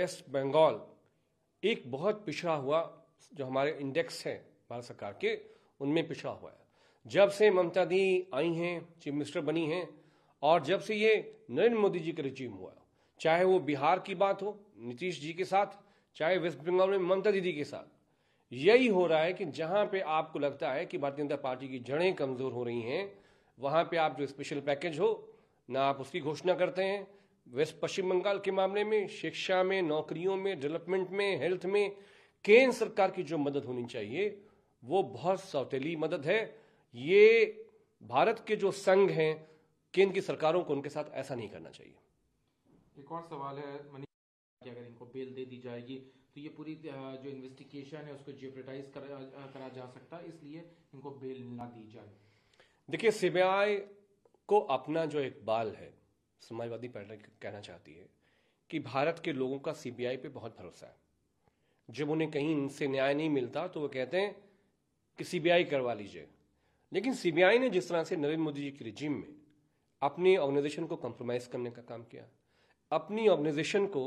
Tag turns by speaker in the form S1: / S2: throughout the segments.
S1: waste Bengal एक बहुत पिछड़ा हुआ जो हमारे इंडेक्स हैं भारत सरकार के उनमें पिछड़ा हुआ है जब से ममता दी आई हैं चीफ मिनिस्टर बनी हैं और जब से ये नरेंद्र मोदी जी का रिजीम हुआ चाहे वो बिहार की बात हो नीतीश जी के साथ चाहे वेस्ट बंगाल में ममता दीदी के साथ यही हो रहा है कि जहां पे आपको लगता है कि भारतीय जनता पार्टी की जड़ें कमजोर हो रही हैं वहां पे आप जो स्पेशल पैकेज हो ना आप उसकी घोषणा करते हैं वेस्ट पश्चिम बंगाल के मामले में शिक्षा में नौकरियों में डेवलपमेंट में हेल्थ में केंद्र सरकार की जो मदद होनी चाहिए वो बहुत सौतेली मदद है ये भारत के जो संघ हैं केंद्र की सरकारों को उनके साथ ऐसा नहीं करना चाहिए
S2: एक और सवाल है मनीष अगर इनको बेल दे दी जाएगी तो ये पूरी जो इन्वेस्टिगेशन है उसको जियोप्रेटाइज करा, करा जा सकता है इसलिए इनको बेल ना दी जाए
S1: देखिए सीबीआई को अपना जो एक बाल है समाजवादी पार्टी कहना चाहती है कि भारत के लोगों का सीबीआई पे बहुत भरोसा है जब उन्हें कहीं इनसे न्याय नहीं मिलता तो वो कहते हैं कि सीबीआई करवा लीजिए लेकिन सीबीआई ने जिस तरह से नरेंद्र मोदी जी के रिजिम में अपनी ऑर्गेनाइजेशन को कंप्रोमाइज करने का काम किया अपनी ऑर्गेनाइजेशन को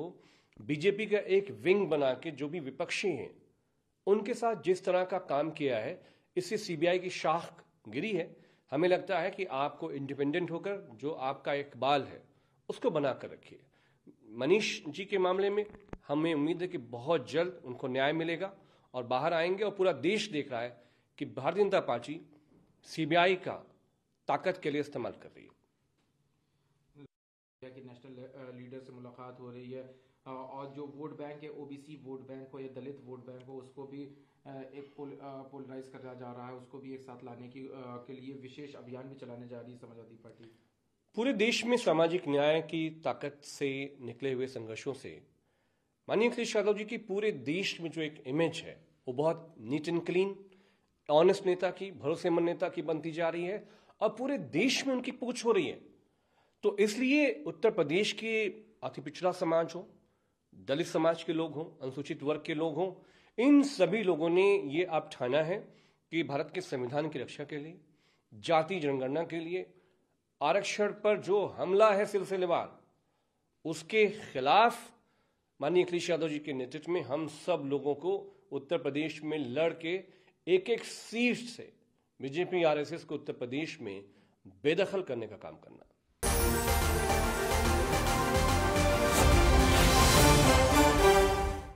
S1: बीजेपी का एक विंग बना के जो भी विपक्षी हैं उनके साथ जिस तरह का काम किया है इससे सीबीआई की शाख गिरी है हमें लगता है कि आपको इंडिपेंडेंट होकर जो आपका इकबाल है उसको बना कर रखिए मनीष जी के मामले में हमें उम्मीद है कि बहुत जल्द उनको न्याय मिलेगा और बाहर आएंगे और पूरा देश देख रहा है कि भारतीय जनता पार्टी सीबीआई का ताकत के लिए इस्तेमाल कर रही
S2: है कि नेशनल लीडर से मुलाकात हो रही है और जो वोट बैंक है ओबीसी वोट बैंक हो या दलित वोट बैंक हो उसको भी एक पोल, पोलराइज करा जा रहा है उसको भी एक साथ लाने की के लिए विशेष अभियान भी चलाने जा रही है समाजवादी पार्टी
S1: पूरे देश में सामाजिक न्याय की ताकत से निकले हुए संघर्षों से माननीय अखिलेश यादव जी की पूरे देश में जो एक इमेज है वो बहुत नीट एंड क्लीन ऑनेस्ट नेता की भरोसेमंद नेता की बनती जा रही है और पूरे देश में उनकी पूछ हो रही है तो इसलिए उत्तर प्रदेश के अति पिछड़ा समाज हो दलित समाज के लोग हों अनुसूचित वर्ग के लोग हों इन सभी लोगों ने ये आप ठाना है कि भारत के संविधान की रक्षा के लिए जाति जनगणना के लिए आरक्षण पर जो हमला है सिलसिलेवार उसके खिलाफ माननीय अखिलेश यादव जी के नेतृत्व में हम सब लोगों को उत्तर प्रदेश में लड़ के एक एक सीट से बीजेपी आरएसएस को उत्तर प्रदेश में बेदखल करने का काम करना